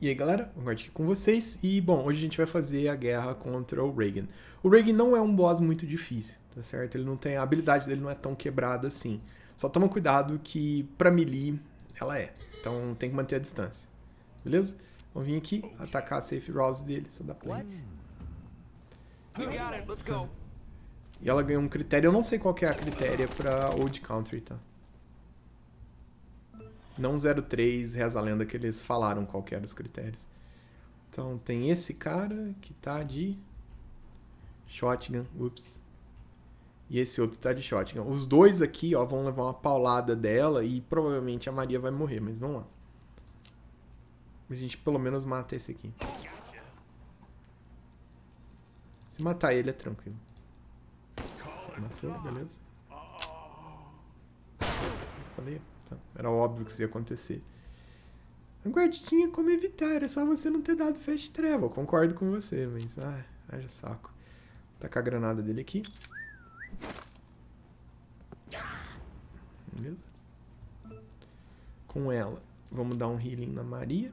E aí galera, um aqui com vocês, e bom, hoje a gente vai fazer a guerra contra o Reagan. O Reagan não é um boss muito difícil, tá certo? Ele não tem, a habilidade dele não é tão quebrada assim. Só toma cuidado que pra melee ela é, então tem que manter a distância, beleza? Vamos vir aqui, atacar a safe rouse dele, só dá play. E ela ganhou um critério, eu não sei qual que é a critéria pra Old Country, tá? Não 03, reza a lenda que eles falaram qual que era os critérios. Então tem esse cara que tá de shotgun, ups. E esse outro tá de shotgun. Os dois aqui, ó, vão levar uma paulada dela e provavelmente a Maria vai morrer, mas vamos lá. A gente pelo menos mata esse aqui. Se matar ele é tranquilo. Matou, beleza. Falei, Tá? Era óbvio que isso ia acontecer. agora tinha como evitar, era só você não ter dado Fast Travel. Concordo com você, mas... Ah, já saco. Vou tá tacar a granada dele aqui. Beleza? Com ela, vamos dar um healing na Maria.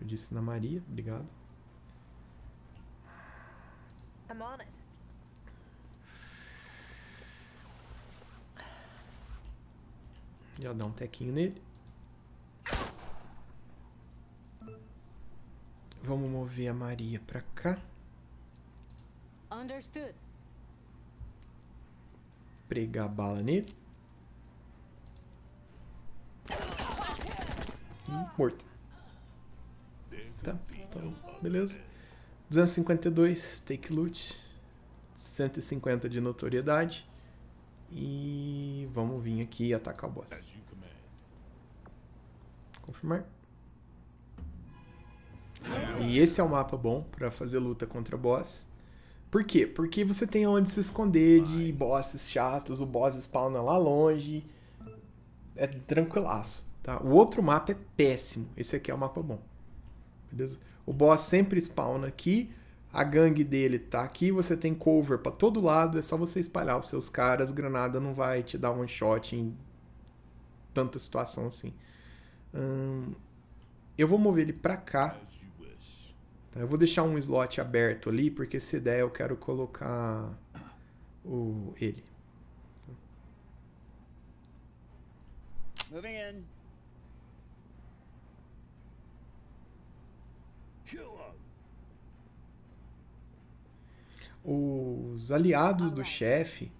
Eu disse na Maria, obrigado. Estou Já dá um tequinho nele. Vamos mover a Maria pra cá. Understood. Pregar bala nele. Hum, morto. Tá, então, beleza. 252, take loot. 150 de notoriedade. E vamos vir aqui atacar o boss. Confirmar. E esse é um mapa bom para fazer luta contra boss. Por quê? Porque você tem onde se esconder de bosses chatos, o boss spawna lá longe. É tranquilaço, tá? O outro mapa é péssimo. Esse aqui é o um mapa bom. Beleza? O boss sempre spawna aqui, a gangue dele tá aqui, você tem cover para todo lado, é só você espalhar os seus caras, granada não vai te dar one shot em tanta situação assim. Hum, eu vou mover ele para cá. Tá, eu vou deixar um slot aberto ali, porque se der eu quero colocar o ele. Moving in. os aliados do chefe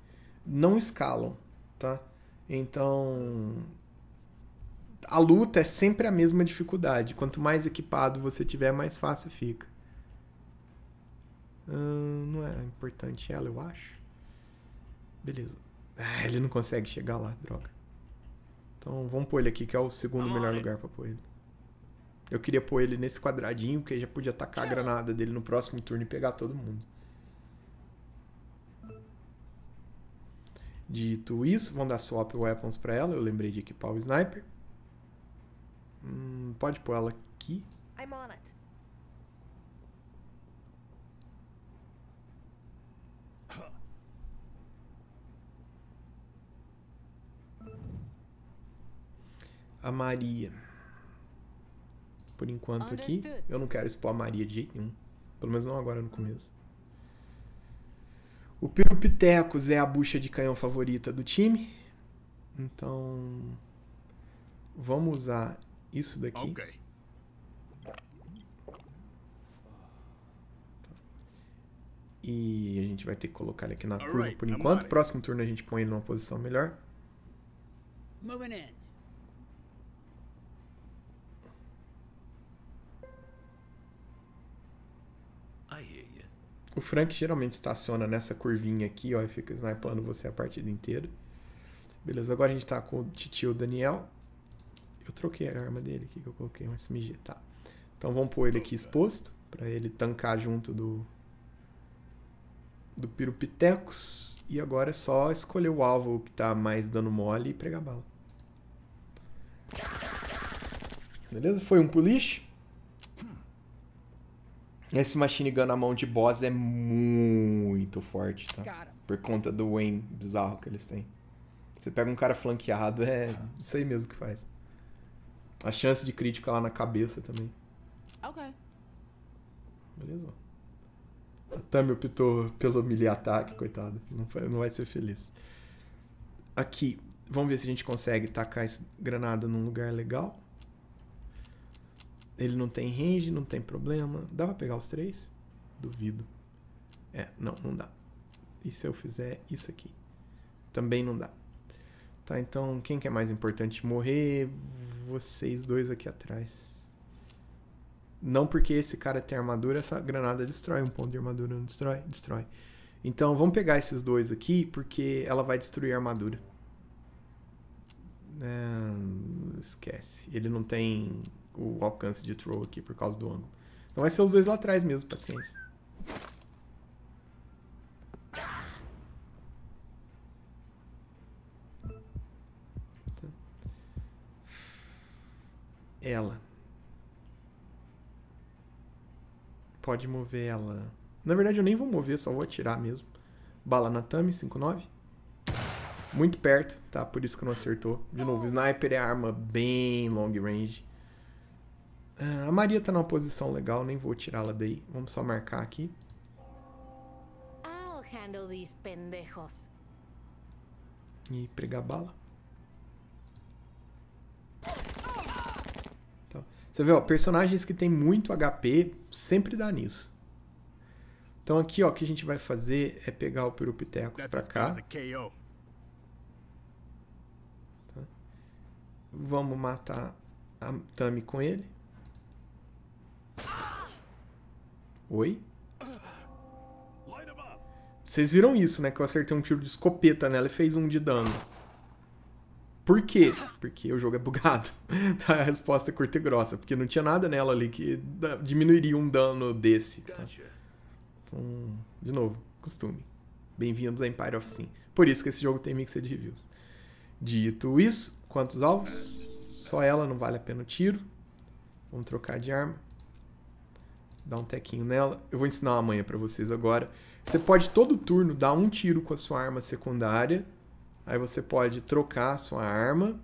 não escalam, tá? Então, a luta é sempre a mesma dificuldade. Quanto mais equipado você tiver, mais fácil fica. Hum, não é importante ela, eu acho. Beleza. Ah, ele não consegue chegar lá, droga. Então vamos pôr ele aqui, que é o segundo melhor lugar pra pôr ele. Eu queria pôr ele nesse quadradinho, porque já podia atacar a granada dele no próximo turno e pegar todo mundo. dito isso, vão dar swap weapons para ela. Eu lembrei de equipar o sniper. Hum, pode pôr ela aqui. I'm on it. A Maria. Por enquanto aqui, eu não quero expor a Maria de jeito nenhum. Pelo menos não agora no começo. O Pirupitecos é a bucha de canhão favorita do time. Então, vamos usar isso daqui. E a gente vai ter que colocar ele aqui na curva por enquanto. Próximo turno a gente põe ele numa posição melhor. Moving in. O Frank geralmente estaciona nessa curvinha aqui, ó, e fica snipando você a partida inteira. Beleza, agora a gente tá com o titio Daniel. Eu troquei a arma dele aqui, que eu coloquei um SMG, tá. Então vamos pôr ele aqui exposto, pra ele tancar junto do... do Pirupitecos. E agora é só escolher o alvo que tá mais dando mole e pregar bala. Beleza? Foi um pulish. Esse machine gun na mão de boss é muito forte, tá? Cara. Por conta do Wayne, bizarro que eles têm. Você pega um cara flanqueado, é isso aí mesmo que faz. A chance de crítica lá na cabeça também. Ok. Beleza. A Thumb optou pelo melee ataque, coitado. Não, não vai ser feliz. Aqui, vamos ver se a gente consegue tacar essa granada num lugar legal. Ele não tem range, não tem problema. Dá pra pegar os três? Duvido. É, não, não dá. E se eu fizer isso aqui? Também não dá. Tá, então quem que é mais importante morrer? Vocês dois aqui atrás. Não porque esse cara tem armadura, essa granada destrói. Um ponto de armadura não destrói? Destrói. Então vamos pegar esses dois aqui, porque ela vai destruir a armadura. É, esquece. Ele não tem o alcance de throw aqui por causa do ângulo. Então vai ser os dois lá atrás mesmo, paciência. Ela. Pode mover ela. Na verdade eu nem vou mover, só vou atirar mesmo. Bala na Tami, 59. Muito perto, tá? Por isso que não acertou. De novo, sniper é arma bem long range. Ah, a Maria tá numa posição legal, nem vou tirá-la daí. Vamos só marcar aqui. E pregar bala. Então, você vê, ó, personagens que tem muito HP sempre dá nisso. Então aqui, ó, o que a gente vai fazer é pegar o Pirupitecos pra cá. Tá. Vamos matar a Tami com ele. Oi? Vocês viram isso, né? Que eu acertei um tiro de escopeta nela e fez um de dano. Por quê? Porque o jogo é bugado. Tá, a resposta é curta e grossa. Porque não tinha nada nela ali que diminuiria um dano desse. Tá? Então, de novo, costume. Bem-vindos a Empire of Sin. Por isso que esse jogo tem de reviews. Dito isso, quantos alvos? Só ela, não vale a pena o tiro. Vamos trocar de arma dar um tequinho nela. Eu vou ensinar uma manha para vocês agora. Você pode todo turno dar um tiro com a sua arma secundária. Aí você pode trocar a sua arma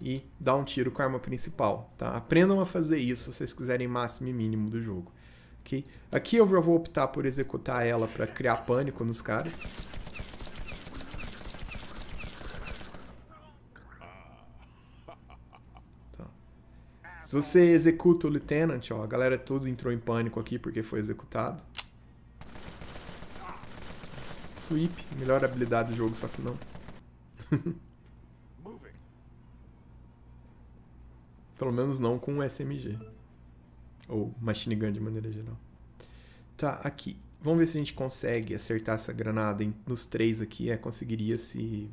e dar um tiro com a arma principal, tá? Aprendam a fazer isso se vocês quiserem máximo e mínimo do jogo. Okay? Aqui eu vou optar por executar ela para criar pânico nos caras. Se você executa o Lieutenant, ó, a galera toda entrou em pânico aqui porque foi executado. Sweep, melhor habilidade do jogo, só que não. Pelo menos não com um SMG. Ou machine gun de maneira geral. Tá, aqui. Vamos ver se a gente consegue acertar essa granada nos três aqui. É, conseguiria se...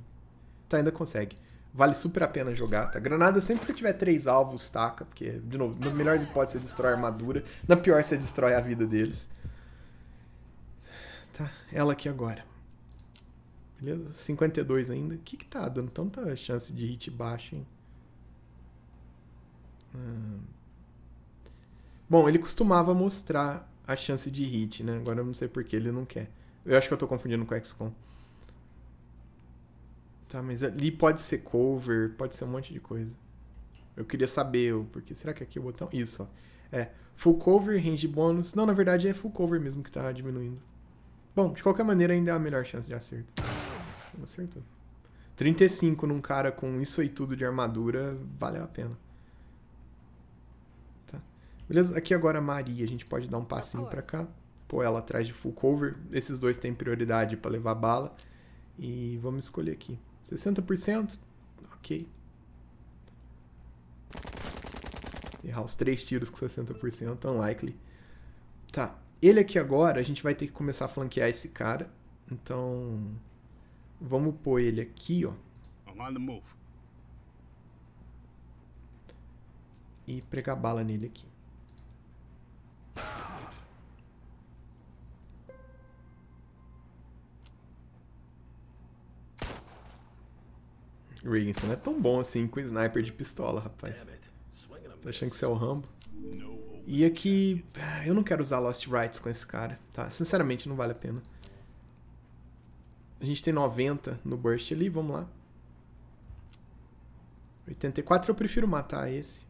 Tá, ainda consegue. Vale super a pena jogar, tá? Granada, sempre que você tiver três alvos, taca, porque, de novo, na melhor hipótese você destrói a armadura, na pior você destrói a vida deles. Tá, ela aqui agora. Beleza? 52 ainda. O que que tá dando tanta chance de hit baixo, hein? Hum. Bom, ele costumava mostrar a chance de hit, né? Agora eu não sei por que ele não quer. Eu acho que eu tô confundindo com o XCOM. Tá, mas ali pode ser cover, pode ser um monte de coisa. Eu queria saber o porquê. Será que aqui é o botão? Isso, ó. É full cover, range bônus. Não, na verdade é full cover mesmo que tá diminuindo. Bom, de qualquer maneira ainda é a melhor chance de acerto. Não acertou. 35 num cara com isso aí tudo de armadura, valeu a pena. Tá. Beleza? Aqui agora a Maria, a gente pode dar um passinho pra cá. Pô, ela atrás de full cover. Esses dois têm prioridade pra levar bala. E vamos escolher aqui. 60%? Ok. Errar os três tiros com 60%, é unlikely. Tá. Ele aqui agora, a gente vai ter que começar a flanquear esse cara. Então, vamos pôr ele aqui, ó. E pregar bala nele aqui. Rigginson não é tão bom assim com sniper de pistola, rapaz. Tá achando que você é o Rambo? E aqui, ah, eu não quero usar Lost Rights com esse cara, tá? Sinceramente, não vale a pena. A gente tem 90 no Burst ali, vamos lá. 84 eu prefiro matar esse.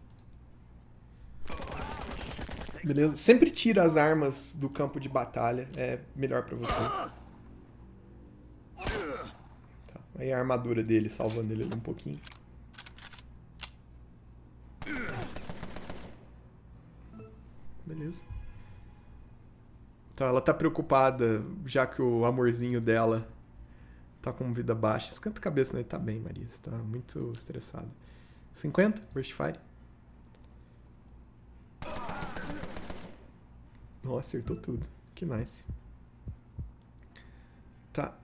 Beleza? Sempre tira as armas do campo de batalha, é melhor pra você. Aí a armadura dele salvando ele um pouquinho. Beleza. Então ela tá preocupada, já que o amorzinho dela tá com vida baixa. Escanta a cabeça, né? Tá bem, Maria. Você tá muito estressada. 50, Burst Fire. Nossa, acertou tudo. Que nice. Tá,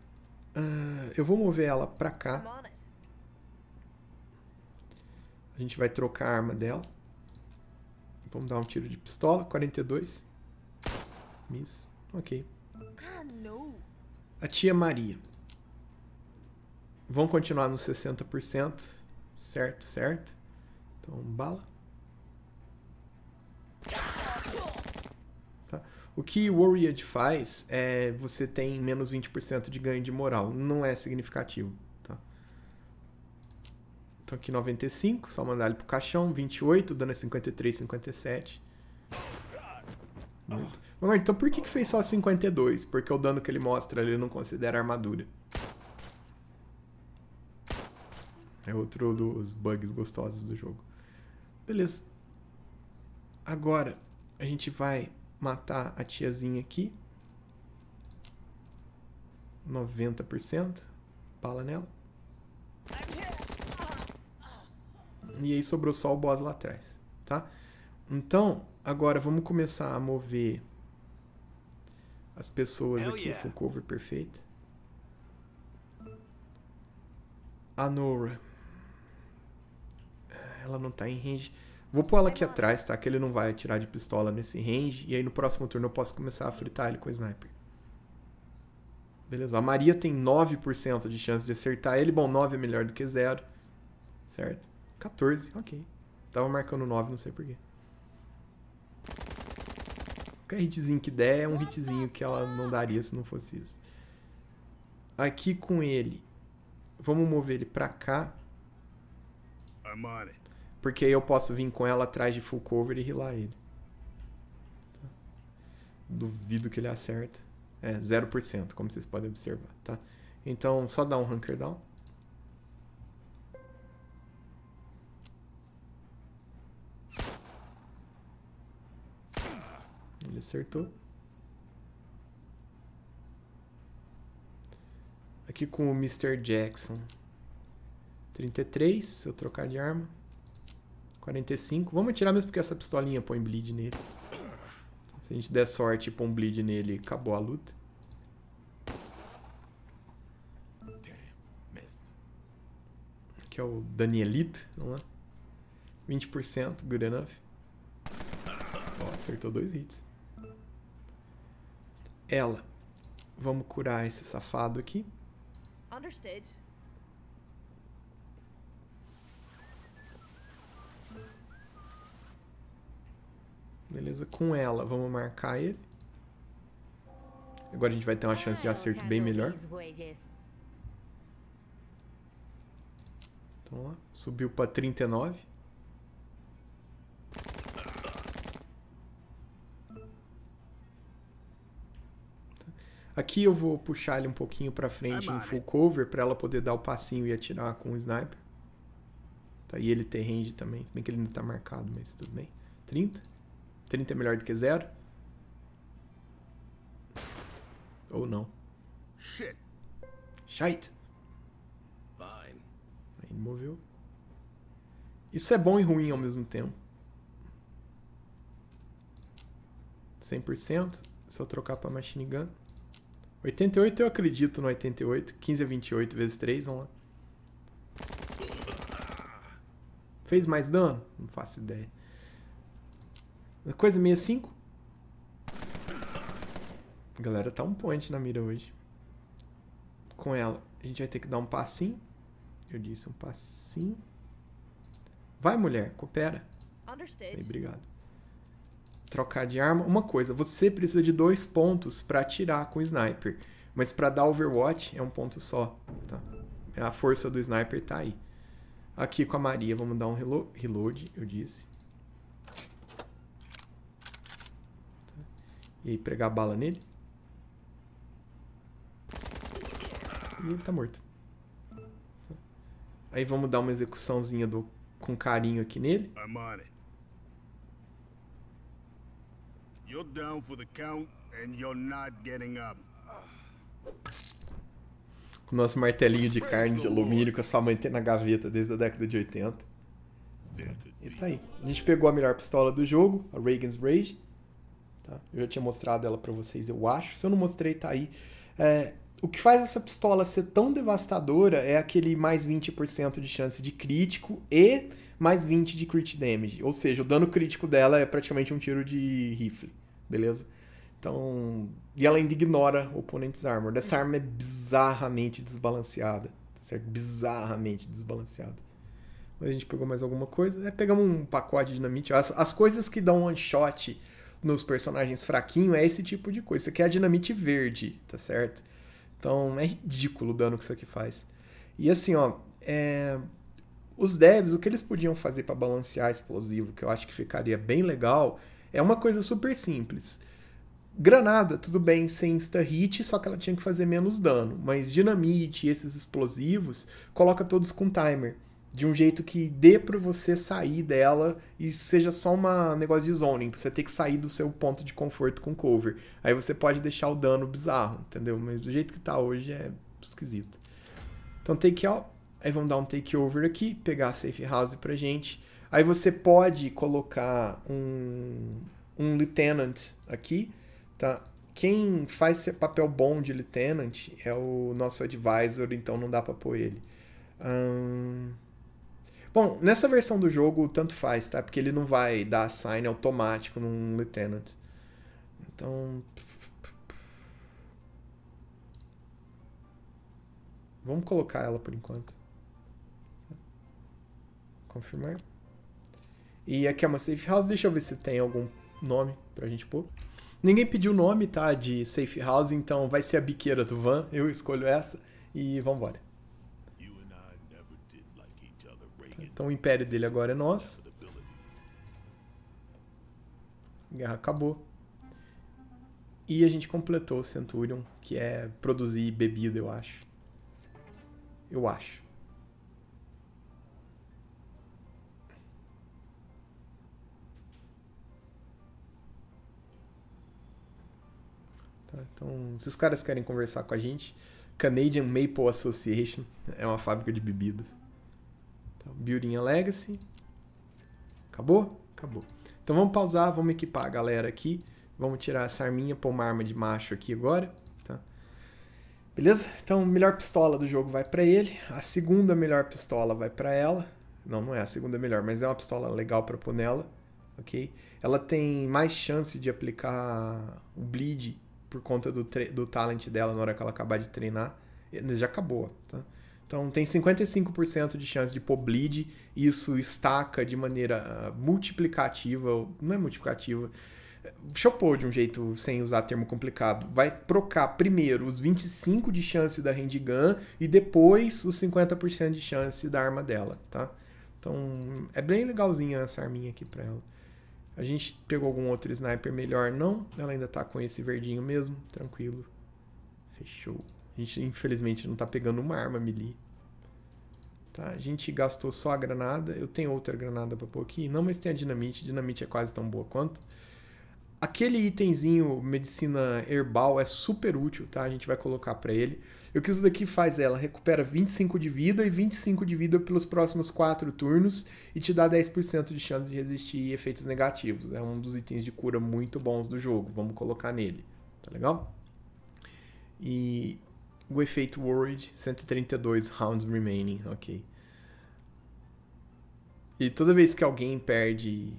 Uh, eu vou mover ela pra cá. A gente vai trocar a arma dela. Vamos dar um tiro de pistola. 42. Miss. Ok. Ah, a tia Maria. Vão continuar nos 60%. Certo, certo. Então, bala. O que o Warrior faz é você tem menos 20% de ganho de moral. Não é significativo. Tá? Então aqui 95, só mandar ele pro caixão. 28, dano é 53, 57. Muito. então por que, que fez só 52? Porque o dano que ele mostra ele não considera armadura. É outro dos bugs gostosos do jogo. Beleza. Agora a gente vai matar a tiazinha aqui. 90%. Bala nela. E aí sobrou só o boss lá atrás, tá? Então, agora vamos começar a mover as pessoas Hell aqui. Yeah. Full cover perfeito. A Nora. Ela não tá em range. Vou pôr ela aqui atrás, tá? Que ele não vai atirar de pistola nesse range. E aí no próximo turno eu posso começar a fritar ele com o sniper. Beleza, a Maria tem 9% de chance de acertar ele. Bom, 9 é melhor do que 0. Certo? 14, ok. Tava marcando 9, não sei porquê. Qualquer hitzinho que der é um hitzinho que ela não daria se não fosse isso. Aqui com ele. Vamos mover ele pra cá. I'm on it. Porque eu posso vir com ela atrás de full cover e rilar ele. Tá. Duvido que ele acerta. É, 0%, como vocês podem observar, tá? Então, só dá um hunker down. Ele acertou. Aqui com o Mr. Jackson. 33, se eu trocar de arma. 45. Vamos atirar mesmo porque essa pistolinha põe bleed nele. Se a gente der sorte e pôr um bleed nele, acabou a luta. Que é o Danielito, vamos lá. 20%, good enough. Ó, acertou dois hits. Ela. Vamos curar esse safado aqui. Understood. com ela. Vamos marcar ele. Agora a gente vai ter uma chance de acerto bem melhor. Então lá, subiu para 39. Aqui eu vou puxar ele um pouquinho para frente em full cover para ela poder dar o passinho e atirar com o sniper. Tá, e ele ter range também, se bem que ele ainda tá marcado, mas tudo bem. 30. 30 é melhor do que zero? Ou não? Shit. Shite. Fine. Ele moveu. Isso é bom e ruim ao mesmo tempo. 100%. Se eu trocar pra Machine Gun. 88 eu acredito no 88. 15 a 28 vezes 3, vamos lá. Fez mais dano? Não faço ideia. Coisa 65. A galera tá um point na mira hoje. Com ela, a gente vai ter que dar um passinho. Eu disse um passinho. Vai, mulher, coopera. Aí, obrigado. Trocar de arma. Uma coisa, você precisa de dois pontos para atirar com o sniper. Mas para dar overwatch é um ponto só. Tá? A força do sniper tá aí. Aqui com a Maria, vamos dar um reload, eu disse. e pregar bala nele. E ele tá morto. Aí vamos dar uma execuçãozinha do, com carinho aqui nele. I'm on it. You're down for the count and you're not getting up. Com o nosso martelinho de carne de alumínio que a sua mãe tem na gaveta desde a década de 80. E tá aí. A gente pegou a melhor pistola do jogo, a Reagan's Rage. Tá? Eu já tinha mostrado ela para vocês, eu acho. Se eu não mostrei, tá aí. É, o que faz essa pistola ser tão devastadora é aquele mais 20% de chance de crítico e mais 20 de crit damage. Ou seja, o dano crítico dela é praticamente um tiro de rifle, beleza? Então, e ela ainda ignora oponentes armor. Dessa arma é bizarramente desbalanceada, certo? É bizarramente desbalanceada. Mas a gente pegou mais alguma coisa? É, pegamos um pacote de dinamite. As, as coisas que dão one shot nos personagens fraquinho, é esse tipo de coisa. Isso aqui é a dinamite verde, tá certo? Então é ridículo o dano que isso aqui faz. E assim, ó, é... os devs, o que eles podiam fazer para balancear explosivo, que eu acho que ficaria bem legal, é uma coisa super simples. Granada, tudo bem, sem insta-hit, só que ela tinha que fazer menos dano. Mas dinamite e esses explosivos, coloca todos com timer de um jeito que dê para você sair dela e seja só um negócio de zoning, pra você ter que sair do seu ponto de conforto com cover. Aí você pode deixar o dano bizarro, entendeu? Mas do jeito que tá hoje é esquisito. Então take out, aí vamos dar um takeover aqui, pegar a safe house pra gente. Aí você pode colocar um, um lieutenant aqui, tá? Quem faz papel bom de lieutenant é o nosso advisor, então não dá pra pôr ele. Bom, nessa versão do jogo, tanto faz, tá? Porque ele não vai dar assign automático num lieutenant. Então... Vamos colocar ela por enquanto. Confirmar. E aqui é uma safe house. Deixa eu ver se tem algum nome pra gente pôr. Ninguém pediu nome, tá? De safe house, então vai ser a biqueira do van. Eu escolho essa e vambora. Então o império dele agora é nosso. A guerra acabou. E a gente completou o Centurion, que é produzir bebida, eu acho. Eu acho. Tá, então, se os caras querem conversar com a gente, Canadian Maple Association é uma fábrica de bebidas. Biurinha building a legacy. Acabou? Acabou. Então vamos pausar, vamos equipar a galera aqui. Vamos tirar essa arminha, pôr uma arma de macho aqui agora. Tá? Beleza? Então a melhor pistola do jogo vai para ele. A segunda melhor pistola vai para ela. Não, não é a segunda melhor, mas é uma pistola legal para pôr nela. Ok? Ela tem mais chance de aplicar o bleed por conta do, do talent dela na hora que ela acabar de treinar. Já acabou, tá? Então tem 55% de chance de bleed, isso estaca de maneira ah, multiplicativa, não é multiplicativa, eh, pôr de um jeito sem usar termo complicado. Vai procar primeiro os 25 de chance da handgun e depois os 50% de chance da arma dela, tá? Então é bem legalzinha essa arminha aqui pra ela. A gente pegou algum outro sniper melhor, não? Ela ainda tá com esse verdinho mesmo, tranquilo. Fechou. A gente, infelizmente, não tá pegando uma arma melee. Tá, a gente gastou só a granada. Eu tenho outra granada pra pôr aqui. Não, mas tem a dinamite. Dinamite é quase tão boa quanto. Aquele itemzinho, medicina herbal, é super útil, tá? A gente vai colocar pra ele. E o que isso daqui faz? Ela recupera 25 de vida e 25 de vida pelos próximos 4 turnos e te dá 10% de chance de resistir efeitos negativos. É um dos itens de cura muito bons do jogo. Vamos colocar nele, tá legal? E o efeito Worried, 132 rounds remaining, ok. E toda vez que alguém perde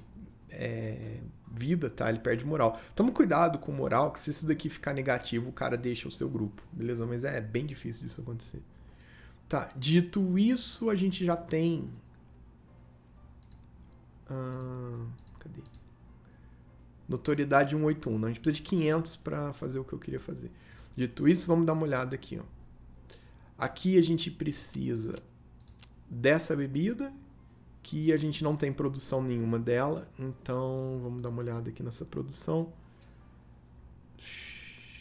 é, vida, tá? Ele perde moral. Toma cuidado com moral, que se isso daqui ficar negativo, o cara deixa o seu grupo, beleza? Mas é, é bem difícil disso acontecer. Tá, dito isso, a gente já tem... cadê? Notoriedade 181, não? Né? A gente precisa de 500 para fazer o que eu queria fazer. Dito isso, vamos dar uma olhada aqui. Ó. Aqui a gente precisa dessa bebida, que a gente não tem produção nenhuma dela. Então, vamos dar uma olhada aqui nessa produção.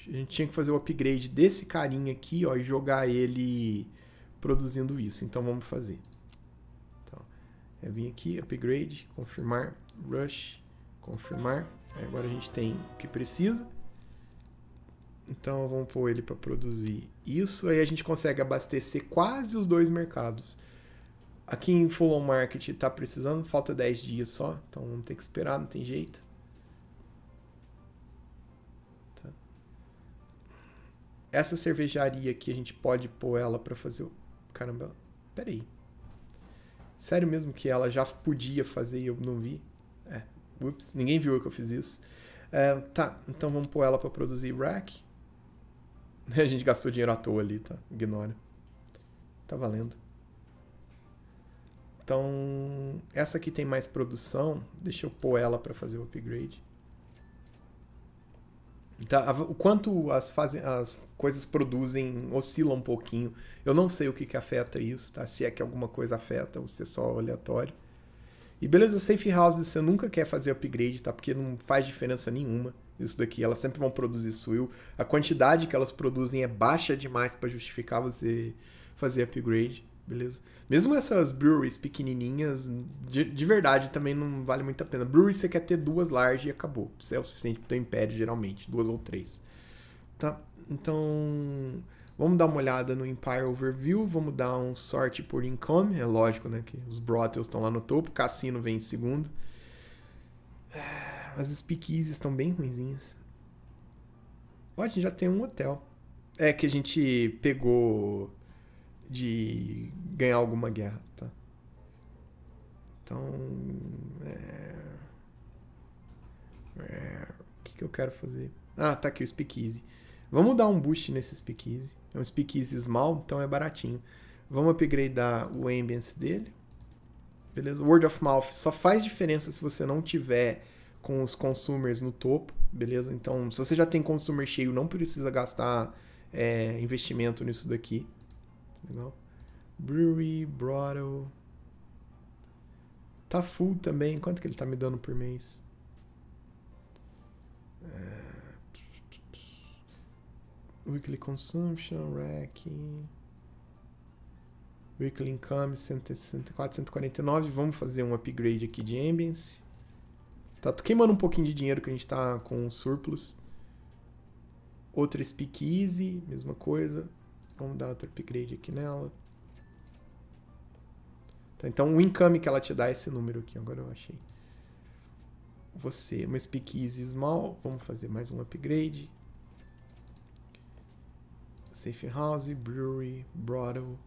A gente tinha que fazer o upgrade desse carinha aqui ó, e jogar ele produzindo isso. Então, vamos fazer. Então, é vir aqui, upgrade, confirmar, rush, confirmar. agora a gente tem o que precisa. Então vamos pôr ele para produzir isso. Aí a gente consegue abastecer quase os dois mercados. Aqui em Full On Market está precisando, falta 10 dias só. Então vamos ter que esperar, não tem jeito. Tá. Essa cervejaria aqui a gente pode pôr ela para fazer o. Caramba, peraí. Sério mesmo que ela já podia fazer e eu não vi? É, ups, ninguém viu que eu fiz isso. É, tá, então vamos pôr ela para produzir rack. A gente gastou dinheiro à toa ali, tá? Ignora. Tá valendo. Então, essa aqui tem mais produção. Deixa eu pôr ela para fazer o upgrade. Tá, o quanto as, as coisas produzem oscila um pouquinho. Eu não sei o que, que afeta isso, tá? Se é que alguma coisa afeta ou se é só aleatório. E beleza, safe houses você nunca quer fazer upgrade, tá? Porque não faz diferença nenhuma isso daqui. Elas sempre vão produzir swill. A quantidade que elas produzem é baixa demais para justificar você fazer upgrade, beleza? Mesmo essas breweries pequenininhas, de, de, verdade também não vale muito a pena. Brewery você quer ter duas large e acabou. Isso é o suficiente pro teu império, geralmente. Duas ou três. Tá? Então... Vamos dar uma olhada no Empire Overview, vamos dar um sorte por income, é lógico, né, que os brothels estão lá no topo, cassino vem em segundo. É, as speakeasies estão bem ruinzinhas. Ó, a gente já tem um hotel. É que a gente pegou de ganhar alguma guerra, tá? Então. É... É... O que, que eu quero fazer? Ah, tá aqui o speakeasy. Vamos dar um boost nesse speakeasy. É um speakeasy small, então é baratinho. Vamos upgradear o ambience dele. Beleza? Word of mouth só faz diferença se você não tiver com os consumers no topo, beleza? Então, se você já tem consumer cheio, não precisa gastar é, investimento nisso daqui. Legal? Brewery, Brothel. Tá full também. Quanto que ele tá me dando por mês? É, weekly consumption, racking. Weekly income 164, 149. Vamos fazer um upgrade aqui de ambience. Tá queimando um pouquinho de dinheiro que a gente tá com surplus. Outra Speak Easy, mesma coisa. Vamos dar outro upgrade aqui nela. Tá, então o income que ela te dá é esse número aqui, agora eu achei. Você, uma Speak Easy Small, vamos fazer mais um upgrade. Safe House, Brewery, Brothel,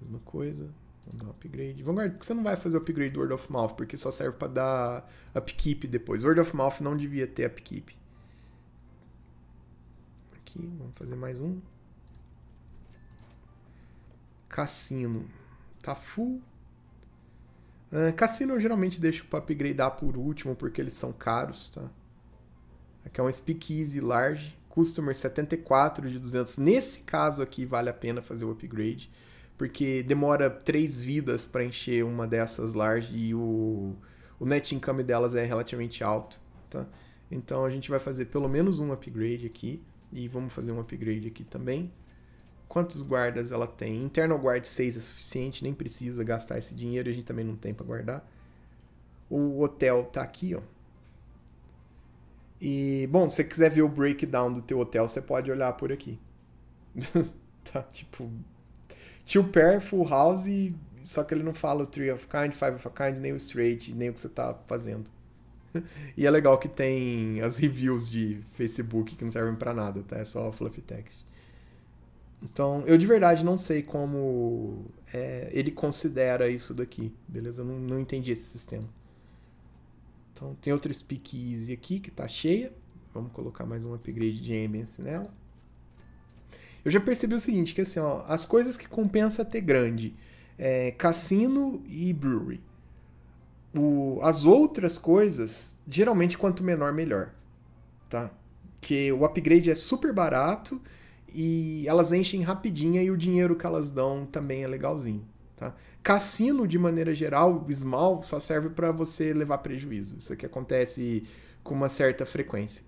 mesma coisa. Vamos dar um upgrade. Vanguard, por que você não vai fazer upgrade do Word of Mouth? Porque só serve para dar upkeep depois. Word of Mouth não devia ter upkeep. Aqui, vamos fazer mais um. Cassino. Tá full. Uh, cassino eu geralmente deixo para upgradear por último, porque eles são caros, tá? Aqui é um Speak Easy Large. Customer 74 de 200. Nesse caso aqui, vale a pena fazer o upgrade porque demora três vidas para encher uma dessas large e o, o net income delas é relativamente alto, tá? Então a gente vai fazer pelo menos um upgrade aqui e vamos fazer um upgrade aqui também. Quantos guardas ela tem? Internal Guard 6 é suficiente, nem precisa gastar esse dinheiro, a gente também não tem para guardar. O hotel tá aqui, ó. E, bom, se você quiser ver o breakdown do teu hotel, você pode olhar por aqui. tá, tipo, Tio Pair, Full House, só que ele não fala o Three of Kind, Five of a Kind, nem o Straight, nem o que você tá fazendo. e é legal que tem as reviews de Facebook que não servem para nada, tá? É só fluffy text. Então, eu de verdade não sei como é, ele considera isso daqui, beleza? Eu não, não entendi esse sistema. Então, tem outra speakeasy aqui que tá cheia. Vamos colocar mais um upgrade de ambience nela. Eu já percebi o seguinte, que assim, ó, as coisas que compensa ter grande é cassino e brewery. O, as outras coisas, geralmente quanto menor, melhor. Tá? Que o upgrade é super barato e elas enchem rapidinho e o dinheiro que elas dão também é legalzinho. Tá? Cassino, de maneira geral, small, só serve para você levar prejuízo. Isso aqui acontece com uma certa frequência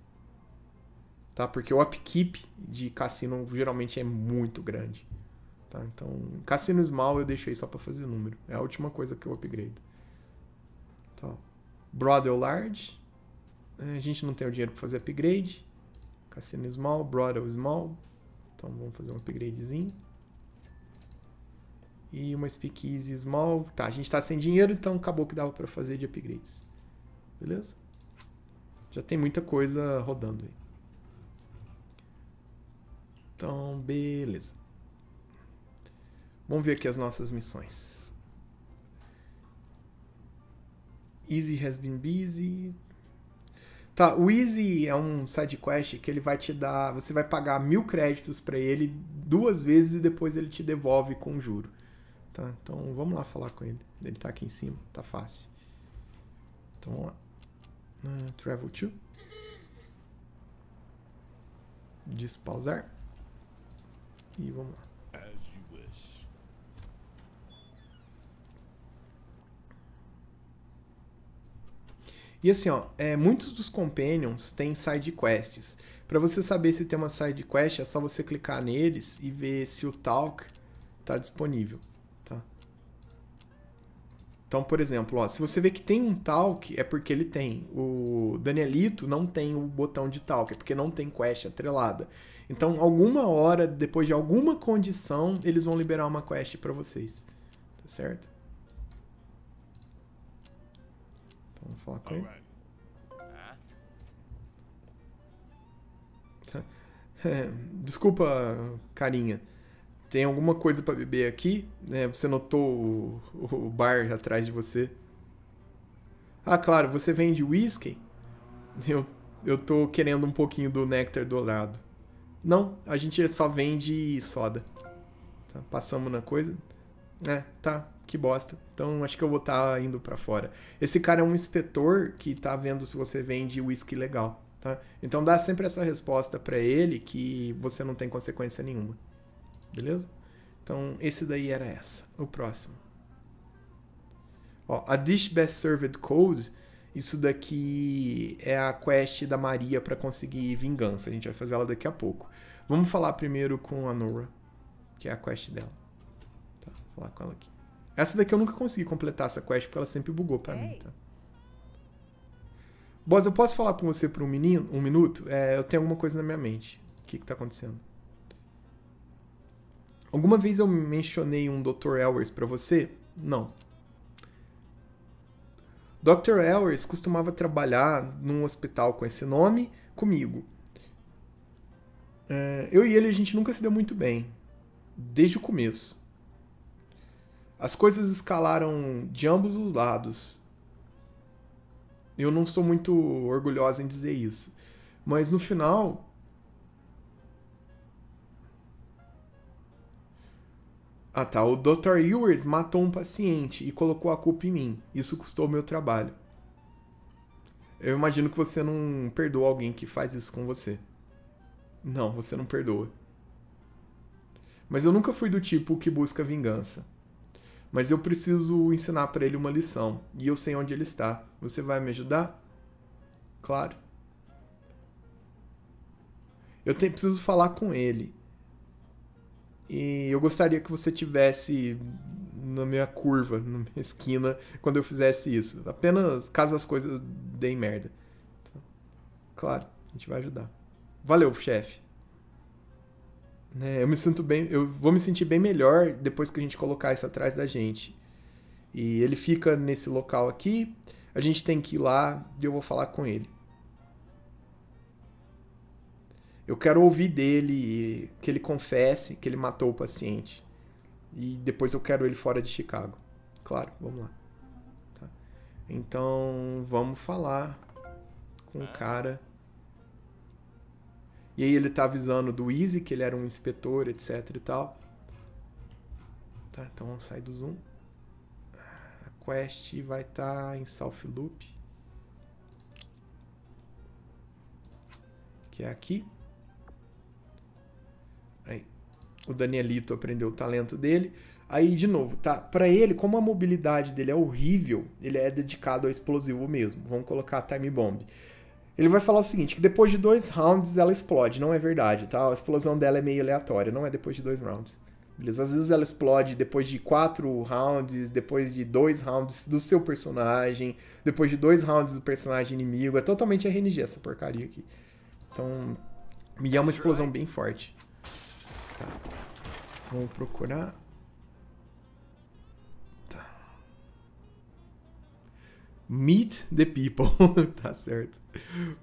tá? Porque o upkeep de cassino geralmente é muito grande, tá? Então, cassino small eu deixei só para fazer número. É a última coisa que eu upgrade. Tá. Broad ou large? Eh, a gente não tem o dinheiro para fazer upgrade. Cassino small, broad ou small. Então vamos fazer um upgradezinho. E uma speak easy small. Tá, a gente tá sem dinheiro, então acabou que dava para fazer de upgrades. Beleza? Já tem muita coisa rodando aí. Então, beleza. Vamos ver aqui as nossas missões. Easy has been busy. Tá, o Easy é um side quest que ele vai te dar, você vai pagar mil créditos para ele duas vezes e depois ele te devolve com juro. Tá, então vamos lá falar com ele. Ele tá aqui em cima, tá fácil. Então vamos lá. Uh, travel to. Despausar. E vamos lá. E assim, ó, é, muitos dos companions têm side quests. Para você saber se tem uma side quest, é só você clicar neles e ver se o talk tá disponível. Então, por exemplo, ó, se você vê que tem um talk, é porque ele tem. O Danielito não tem o botão de talk, é porque não tem quest atrelada. Então, alguma hora, depois de alguma condição, eles vão liberar uma quest para vocês. Tá certo? Então, vamos falar com ele. Desculpa, carinha tem alguma coisa para beber aqui? É, você notou o, o bar atrás de você? Ah, claro, você vende whisky? Eu, eu tô querendo um pouquinho do néctar dourado. Não, a gente só vende soda. Tá, passamos na coisa. É, tá, que bosta. Então acho que eu vou estar tá indo para fora. Esse cara é um inspetor que tá vendo se você vende whisky legal, tá? Então dá sempre essa resposta para ele que você não tem consequência nenhuma. Beleza? Então, esse daí era essa. O próximo. Ó, a Dish Best Served Cold, isso daqui é a quest da Maria para conseguir vingança. A gente vai fazer ela daqui a pouco. Vamos falar primeiro com a Nora, que é a quest dela. Tá, vou falar com ela aqui. Essa daqui eu nunca consegui completar essa quest porque ela sempre bugou para mim, tá? Boss, eu posso falar com você por um, menino, um minuto? É, eu tenho alguma coisa na minha mente. O que que tá acontecendo? Alguma vez eu mencionei um Dr. Elwers para você? Não. Dr. Elwers costumava trabalhar num hospital com esse nome comigo. É, eu e ele a gente nunca se deu muito bem, desde o começo. As coisas escalaram de ambos os lados. Eu não sou muito orgulhosa em dizer isso, mas no final Ah tá, o Dr. Ewers matou um paciente e colocou a culpa em mim. Isso custou meu trabalho. Eu imagino que você não perdoa alguém que faz isso com você. Não, você não perdoa. Mas eu nunca fui do tipo que busca vingança. Mas eu preciso ensinar para ele uma lição e eu sei onde ele está. Você vai me ajudar? Claro. Eu tenho, preciso falar com ele. E eu gostaria que você tivesse na minha curva, na minha esquina, quando eu fizesse isso. Apenas caso as coisas deem merda. Então, claro, a gente vai ajudar. Valeu, chefe. É, eu me sinto bem, eu vou me sentir bem melhor depois que a gente colocar isso atrás da gente. E ele fica nesse local aqui, a gente tem que ir lá e eu vou falar com ele. eu quero ouvir dele que ele confesse que ele matou o paciente. E depois eu quero ele fora de Chicago. Claro, vamos lá. Tá. Então, vamos falar com o é. cara. E aí ele tá avisando do Easy que ele era um inspetor, etc e tal. Tá, então sai do zoom. A quest vai estar tá em South Loop. Que é aqui. Aí, o Danielito aprendeu o talento dele. Aí, de novo, tá? Para ele, como a mobilidade dele é horrível, ele é dedicado ao explosivo mesmo. Vamos colocar a time bomb. Ele vai falar o seguinte: que depois de dois rounds ela explode. Não é verdade, tá? A explosão dela é meio aleatória, não é depois de dois rounds. Beleza? Às vezes ela explode depois de quatro rounds, depois de dois rounds do seu personagem, depois de dois rounds do personagem inimigo. É totalmente RNG essa porcaria aqui. Então, me é uma explosão né? bem forte. Tá. Vamos procurar. Tá. Meet the people. tá certo.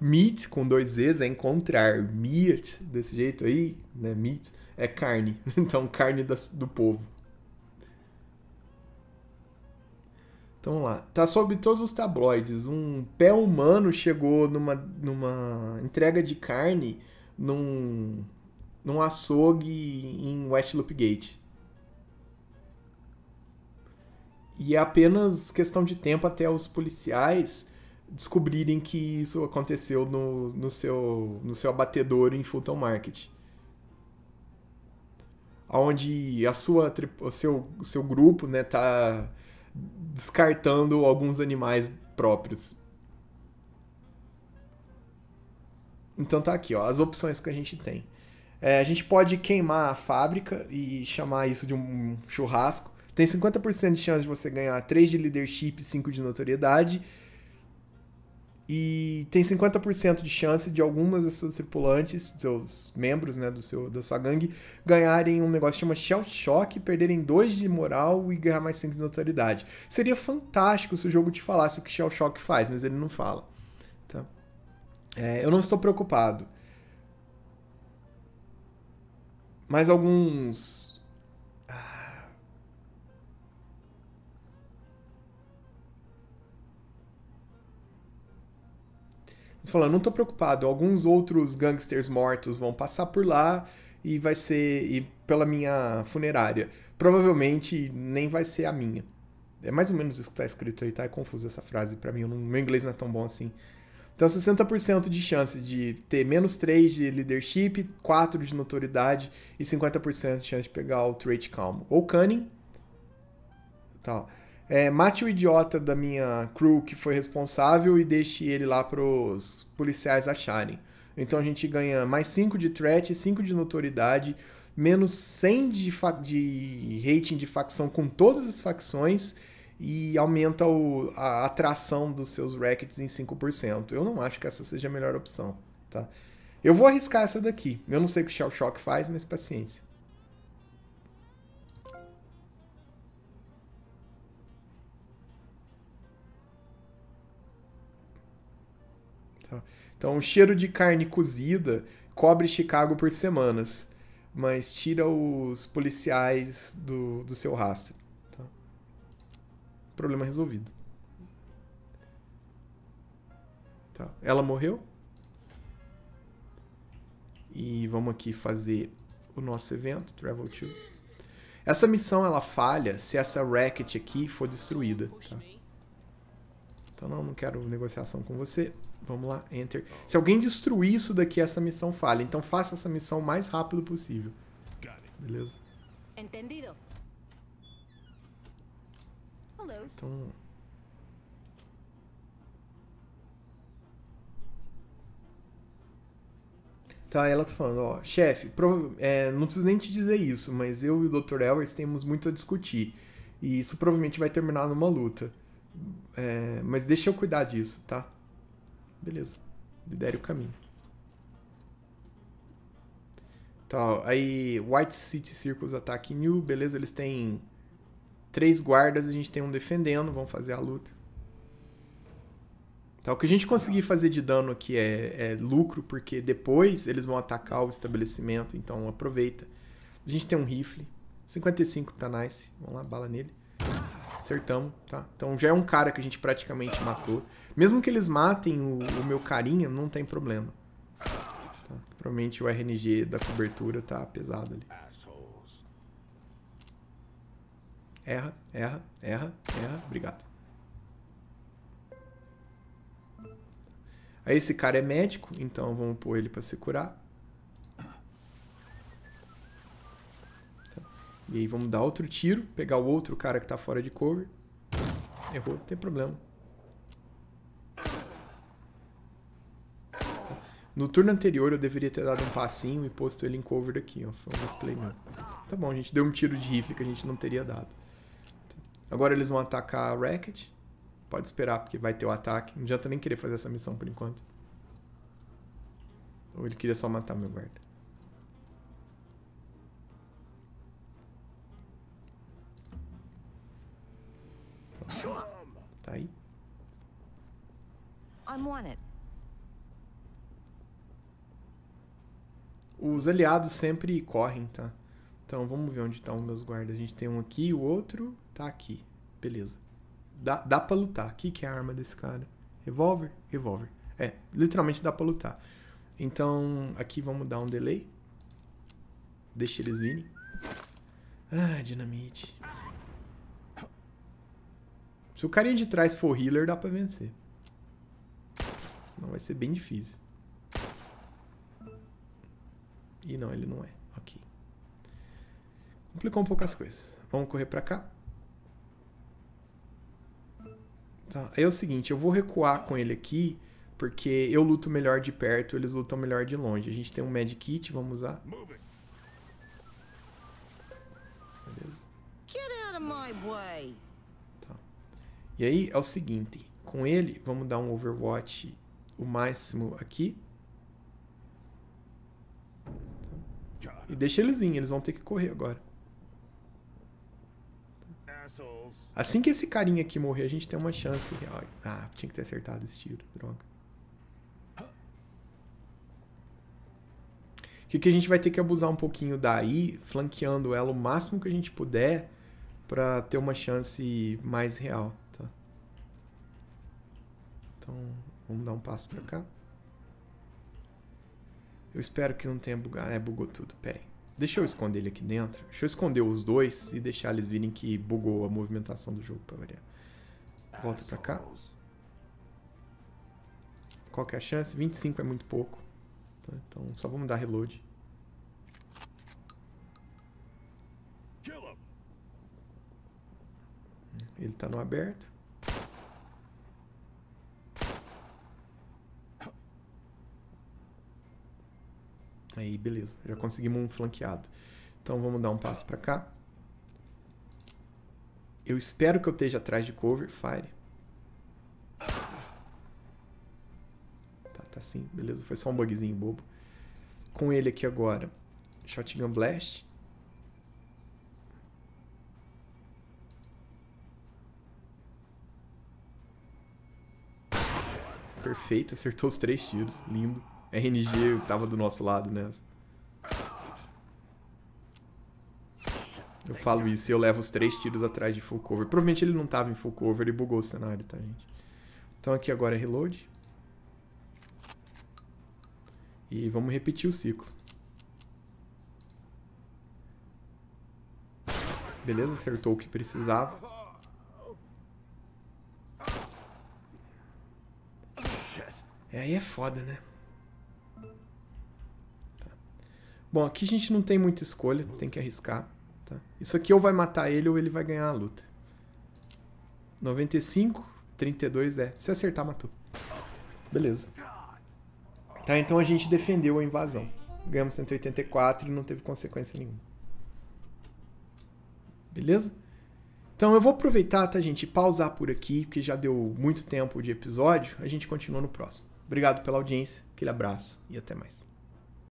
Meet com dois Z's é encontrar. Meat, desse jeito aí, né? Meat é carne. Então, carne das, do povo. Então vamos lá. Tá sob todos os tabloides. Um pé humano chegou numa, numa entrega de carne num num açougue em West Loop Gate. E é apenas questão de tempo até os policiais descobrirem que isso aconteceu no, no, seu, no seu abatedouro em Fulton Market. Onde a sua, o seu, o seu grupo né, tá descartando alguns animais próprios. Então tá aqui, ó, as opções que a gente tem. É, a gente pode queimar a fábrica e chamar isso de um churrasco. Tem 50% de chance de você ganhar 3 de leadership e 5 de notoriedade. E tem 50% de chance de algumas das suas tripulantes, seus membros, né, do seu, da sua gangue, ganharem um negócio que chama Shell Shock, perderem 2 de moral e ganhar mais 5 de notoriedade. Seria fantástico se o jogo te falasse o que Shell Shock faz, mas ele não fala. Tá? É, eu não estou preocupado. Mas alguns. Ah... Falando, não tô preocupado, alguns outros gangsters mortos vão passar por lá e vai ser e pela minha funerária. Provavelmente nem vai ser a minha. É mais ou menos isso que tá escrito aí, tá? É confuso essa frase para mim, não, meu inglês não é tão bom assim. Então, 60% de chance de ter menos 3 de leadership, 4 de notoriedade e 50% de chance de pegar o trait calm. Ou cunning. Tá. É, mate o idiota da minha crew que foi responsável e deixe ele lá para os policiais acharem. Então a gente ganha mais 5 de threat, 5 de notoriedade, menos 100 de, de rating de facção com todas as facções e aumenta o, a atração dos seus rackets em 5%. Eu não acho que essa seja a melhor opção, tá? Eu vou arriscar essa daqui. Eu não sei o que o Shell Shock faz, mas paciência. Tá. Então, o cheiro de carne cozida cobre Chicago por semanas, mas tira os policiais do, do seu rastro. Problema resolvido. Tá. Ela morreu. E vamos aqui fazer o nosso evento, Travel to. Essa missão ela falha se essa racket aqui for destruída. Tá? Então não, não quero negociação com você. Vamos lá, enter. Se alguém destruir isso daqui, essa missão falha. Então faça essa missão o mais rápido possível. Beleza? Entendido. Então... Tá, ela tá falando, ó, chefe, é, não preciso nem te dizer isso, mas eu e o Dr. Elwers temos muito a discutir. E isso provavelmente vai terminar numa luta. É, mas deixa eu cuidar disso, tá? Beleza. Lidere o caminho. Tá, aí White City Circus ataque New, beleza, eles têm três guardas, a gente tem um defendendo, vão fazer a luta. Tá, o que a gente conseguir fazer de dano aqui é, é lucro, porque depois eles vão atacar o estabelecimento, então aproveita. A gente tem um rifle, 55 tá nice, vamos lá, bala nele. Acertamos, tá? Então já é um cara que a gente praticamente matou. Mesmo que eles matem o, o meu carinha, não tem problema. Tá? Provavelmente o RNG da cobertura tá pesado ali. Erra, erra, erra, erra. Obrigado. Aí esse cara é médico, então vamos pôr ele para se curar. E aí vamos dar outro tiro, pegar o outro cara que tá fora de cover. Errou, não tem problema. No turno anterior eu deveria ter dado um passinho e posto ele em cover aqui, ó. Foi um display mano. Tá bom, a gente deu um tiro de rifle que a gente não teria dado. Agora eles vão atacar a Racket. Pode esperar, porque vai ter o ataque. Não adianta nem querer fazer essa missão por enquanto. Ou ele queria só matar meu guarda. Tá aí. Os aliados sempre correm, tá? Então vamos ver onde estão tá meus guardas. A gente tem um aqui, o outro. Tá aqui. Beleza. Dá, dá pra lutar. O que, que é a arma desse cara? Revólver? Revólver. É, literalmente dá pra lutar. Então, aqui vamos dar um delay. Deixa eles virem. Ah, dinamite. Se o carinha de trás for healer, dá pra vencer. Senão vai ser bem difícil. E não, ele não é. Ok. Complicou um pouco as coisas. Vamos correr pra cá. Tá? Aí é o seguinte, eu vou recuar com ele aqui, porque eu luto melhor de perto, eles lutam melhor de longe. A gente tem um medkit, vamos usar. Beleza. Tá. E aí é o seguinte, com ele, vamos dar um overwatch o máximo aqui. Tá. E deixa eles virem, eles vão ter que correr agora. Assim que esse carinha aqui morrer, a gente tem uma chance real. Ah, tinha que ter acertado esse tiro, droga. O que a gente vai ter que abusar um pouquinho daí, flanqueando ela o máximo que a gente puder, pra ter uma chance mais real, tá? Então, vamos dar um passo pra cá. Eu espero que não tenha bugado. É, bugou tudo, pera aí. Deixa eu esconder ele aqui dentro. Deixa eu esconder os dois e deixar eles virem que bugou a movimentação do jogo pra variar. Volta pra cá. Qual que é a chance? 25 é muito pouco. Tá, então só vamos dar reload. Ele tá no aberto. Aí, beleza, já conseguimos um flanqueado. Então vamos dar um passo para cá. Eu espero que eu esteja atrás de cover, fire. Tá, tá sim, beleza, foi só um bugzinho bobo. Com ele aqui agora, Shotgun Blast. Perfeito, acertou os três tiros, lindo. RNG tava do nosso lado nessa. Né? Eu falo isso e eu levo os três tiros atrás de full cover. Provavelmente ele não tava em full cover e bugou o cenário, tá, gente? Então aqui agora é reload. E vamos repetir o ciclo. Beleza, acertou o que precisava. É, aí é foda, né? Bom, aqui a gente não tem muita escolha, tem que arriscar. Tá? Isso aqui ou vai matar ele ou ele vai ganhar a luta. 95, 32 é. Se acertar, matou. Beleza. Tá, então a gente defendeu a invasão. Ganhamos 184 e não teve consequência nenhuma. Beleza? Então eu vou aproveitar, tá, gente, pausar por aqui, porque já deu muito tempo de episódio. A gente continua no próximo. Obrigado pela audiência, aquele abraço e até mais.